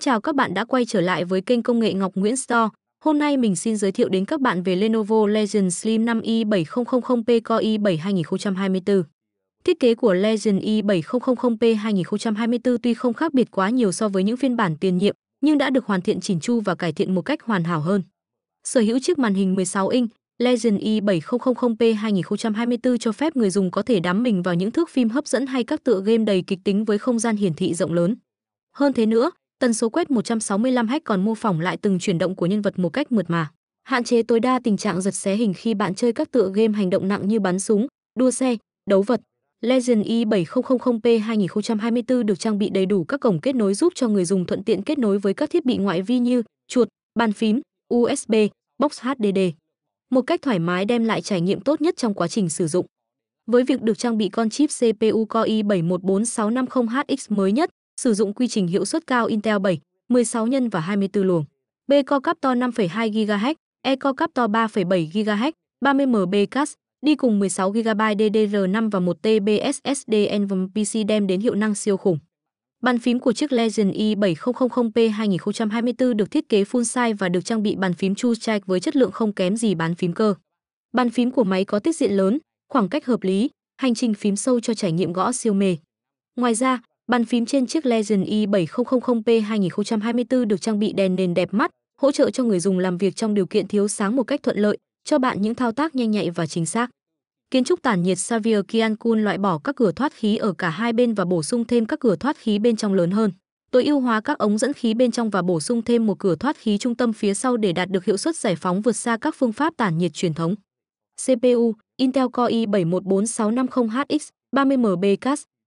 Xin chào các bạn đã quay trở lại với kênh công nghệ Ngọc Nguyễn Store. Hôm nay mình xin giới thiệu đến các bạn về Lenovo Legion Slim 5i7000P e Core e i7 2024. Thiết kế của Legion i7000P 2024 tuy không khác biệt quá nhiều so với những phiên bản tiền nhiệm, nhưng đã được hoàn thiện chỉnh chu và cải thiện một cách hoàn hảo hơn. Sở hữu chiếc màn hình 16 inch Legion i7000P 2024 cho phép người dùng có thể đắm mình vào những thước phim hấp dẫn hay các tựa game đầy kịch tính với không gian hiển thị rộng lớn. Hơn thế nữa, Tần số quét 165 hack còn mô phỏng lại từng chuyển động của nhân vật một cách mượt mà. Hạn chế tối đa tình trạng giật xé hình khi bạn chơi các tựa game hành động nặng như bắn súng, đua xe, đấu vật. Legend i7000P e 2024 được trang bị đầy đủ các cổng kết nối giúp cho người dùng thuận tiện kết nối với các thiết bị ngoại vi như chuột, bàn phím, USB, box HDD. Một cách thoải mái đem lại trải nghiệm tốt nhất trong quá trình sử dụng. Với việc được trang bị con chip CPU Core i7 e 14650HX mới nhất, sử dụng quy trình hiệu suất cao Intel 7, 16 nhân và 24 luồng. B co captor 5,2 GHz, E co captor 3,7 GHz, 30 MB cache đi cùng 16 GB DDR5 và 1 TB SSD NVMe PC đem đến hiệu năng siêu khủng. Bàn phím của chiếc Legend i7000P 2024 được thiết kế full size và được trang bị bàn phím True Strike với chất lượng không kém gì bàn phím cơ. Bàn phím của máy có tiết diện lớn, khoảng cách hợp lý, hành trình phím sâu cho trải nghiệm gõ siêu mê. Ngoài ra, Bàn phím trên chiếc Legend i7000P 2024 được trang bị đèn nền đẹp mắt, hỗ trợ cho người dùng làm việc trong điều kiện thiếu sáng một cách thuận lợi, cho bạn những thao tác nhanh nhạy và chính xác. Kiến trúc tản nhiệt Xavier Kiankun loại bỏ các cửa thoát khí ở cả hai bên và bổ sung thêm các cửa thoát khí bên trong lớn hơn. Tối ưu hóa các ống dẫn khí bên trong và bổ sung thêm một cửa thoát khí trung tâm phía sau để đạt được hiệu suất giải phóng vượt xa các phương pháp tản nhiệt truyền thống. CPU Intel Core i7-14650HX 30MB Cache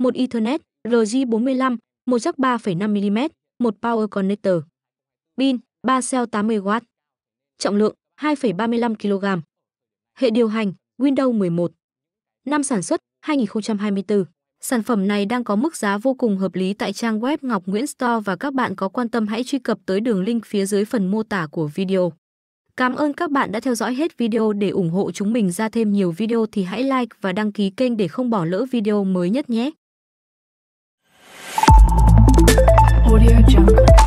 một Ethernet RJ45, một jack 3,5 mm, một power connector. Pin 3 cell 80W. Trọng lượng 2,35 kg. Hệ điều hành Windows 11. Năm sản xuất 2024. Sản phẩm này đang có mức giá vô cùng hợp lý tại trang web Ngọc Nguyễn Store và các bạn có quan tâm hãy truy cập tới đường link phía dưới phần mô tả của video. Cảm ơn các bạn đã theo dõi hết video để ủng hộ chúng mình ra thêm nhiều video thì hãy like và đăng ký kênh để không bỏ lỡ video mới nhất nhé. Audio Jungle.